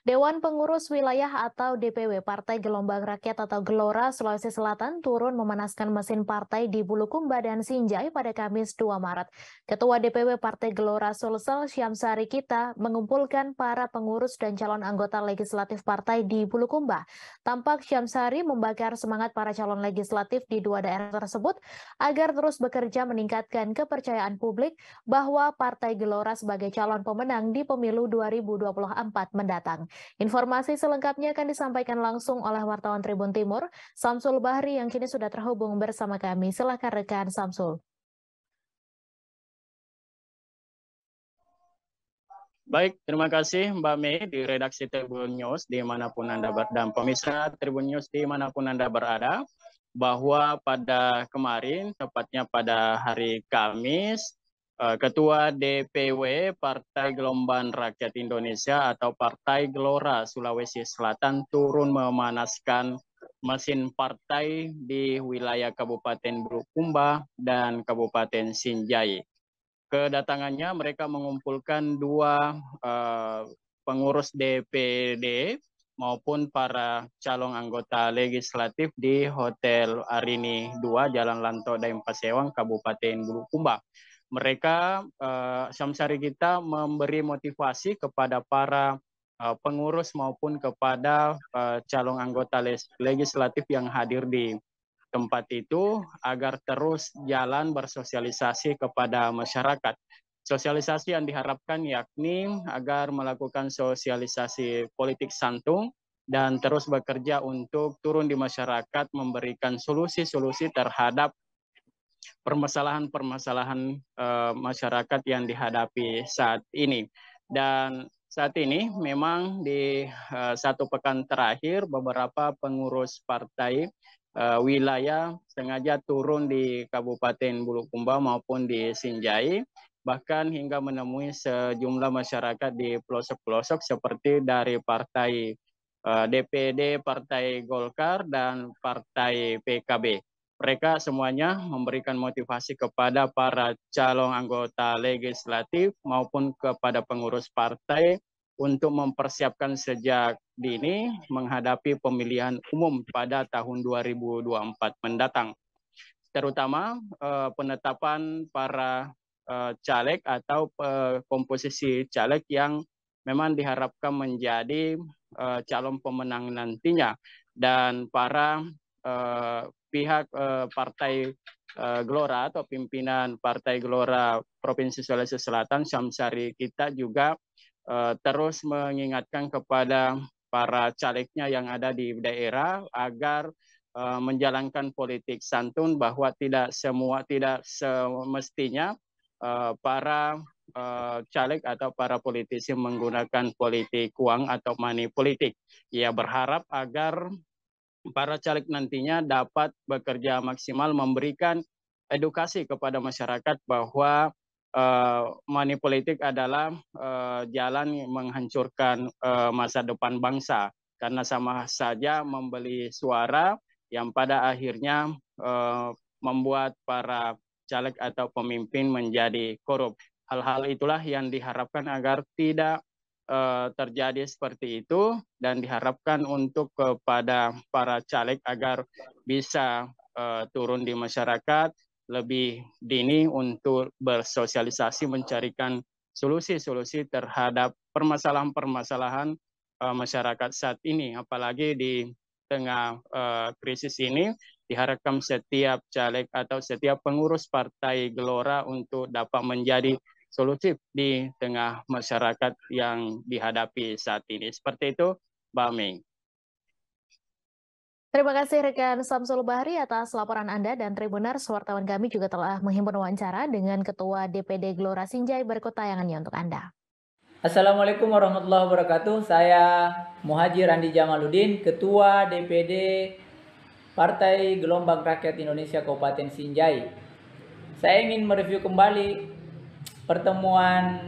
Dewan Pengurus Wilayah atau DPW Partai Gelombang Rakyat atau Gelora Sulawesi Selatan turun memanaskan mesin partai di Bulukumba dan Sinjai pada Kamis 2 Maret. Ketua DPW Partai Gelora Sulsel Syamsari Kita mengumpulkan para pengurus dan calon anggota legislatif partai di Bulukumba. Tampak Syamsari membakar semangat para calon legislatif di dua daerah tersebut agar terus bekerja meningkatkan kepercayaan publik bahwa Partai Gelora sebagai calon pemenang di pemilu 2024 mendatang. Informasi selengkapnya akan disampaikan langsung oleh wartawan Tribun Timur, Samsul Bahri yang kini sudah terhubung bersama kami. Silahkan rekan Samsul. Baik, terima kasih Mbak Mei di redaksi Tribun News dimanapun Anda berada dan pemirsa Tribun News dimanapun Anda berada bahwa pada kemarin, tepatnya pada hari Kamis, Eh, Ketua DPW Partai Gelombang Rakyat Indonesia atau Partai Gelora Sulawesi Selatan turun memanaskan mesin partai di wilayah Kabupaten Bulukumba dan Kabupaten Sinjai. Kedatangannya mereka mengumpulkan dua uh, pengurus DPD maupun para calon anggota legislatif di Hotel Arini 2 Jalan Lantau Daim Pasewang Kabupaten Bulukumba mereka uh, eh, Syamsari kita memberi motivasi kepada para uh, pengurus maupun kepada uh, calon anggota legislatif yang hadir di tempat itu agar terus jalan bersosialisasi kepada masyarakat. Sosialisasi yang diharapkan yakni agar melakukan sosialisasi politik santung dan terus bekerja untuk turun di masyarakat memberikan solusi-solusi terhadap permasalahan-permasalahan uh, masyarakat yang dihadapi saat ini. Dan saat ini memang di uh, satu pekan terakhir beberapa pengurus partai uh, wilayah sengaja turun di Kabupaten Bulukumba maupun di Sinjai bahkan hingga menemui sejumlah masyarakat di pelosok-pelosok seperti dari partai uh, DPD, partai Golkar dan partai PKB. Mereka semuanya memberikan motivasi kepada para calon anggota legislatif maupun kepada pengurus partai untuk mempersiapkan sejak dini menghadapi pemilihan umum pada tahun 2024 mendatang. Terutama eh, penetapan para eh, caleg atau eh, komposisi caleg yang memang diharapkan menjadi eh, calon pemenang nantinya dan para eh, pihak uh, partai uh, Gelora atau pimpinan Partai Gelora Provinsi Sulawesi Selatan Syamsari kita juga uh, terus mengingatkan kepada para calegnya yang ada di daerah agar uh, menjalankan politik santun bahwa tidak semua tidak semestinya uh, para caleg atau para politisi menggunakan politik uang atau money politik. Ia berharap agar para caleg nantinya dapat bekerja maksimal memberikan edukasi kepada masyarakat bahwa uh, money politik adalah uh, jalan menghancurkan uh, masa depan bangsa karena sama saja membeli suara yang pada akhirnya uh, membuat para caleg atau pemimpin menjadi korup. Hal-hal itulah yang diharapkan agar tidak Eh, terjadi seperti itu dan diharapkan untuk kepada para caleg agar bisa eh, turun di masyarakat lebih dini untuk bersosialisasi mencarikan solusi-solusi terhadap permasalahan-permasalahan eh, masyarakat saat ini apalagi di tengah krisis ini diharapkan setiap caleg atau setiap pengurus partai Gelora untuk dapat menjadi solutif di tengah masyarakat yang dihadapi saat ini. Seperti itu, Mbak Ming. Terima kasih rekan Samsul Bahri atas laporan Anda dan Tribunar Wartawan kami juga telah menghimpun wawancara dengan Ketua DPD Gelora Sinjai berikut tayangannya untuk Anda. Assalamualaikum warahmatullahi wabarakatuh. Saya Muhajir Andi Jamaluddin, Ketua DPD Partai Gelombang Rakyat Indonesia Kabupaten Sinjai. Saya ingin mereview kembali pertemuan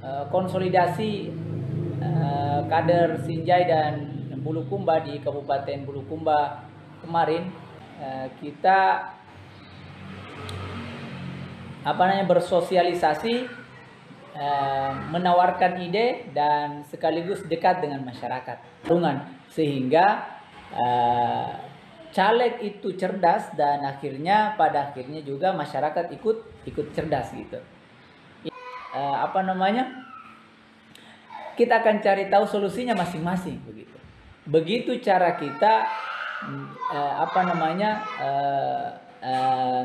uh, konsolidasi uh, kader Sinjai dan Bulukumba di Kabupaten Bulukumba kemarin uh, kita apa namanya bersosialisasi uh, menawarkan ide dan sekaligus dekat dengan masyarakat dengan sehingga uh, caleg itu cerdas dan akhirnya pada akhirnya juga masyarakat ikut ikut cerdas gitu eh, apa namanya kita akan cari tahu solusinya masing-masing begitu begitu cara kita mm, eh, apa namanya eh, eh,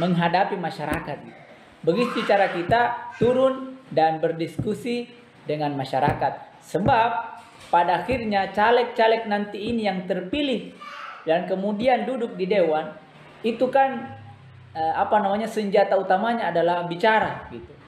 menghadapi masyarakat gitu. begitu cara kita turun dan berdiskusi dengan masyarakat sebab pada akhirnya caleg-caleg nanti ini yang terpilih dan kemudian duduk di dewan itu kan eh, apa namanya senjata utamanya adalah bicara gitu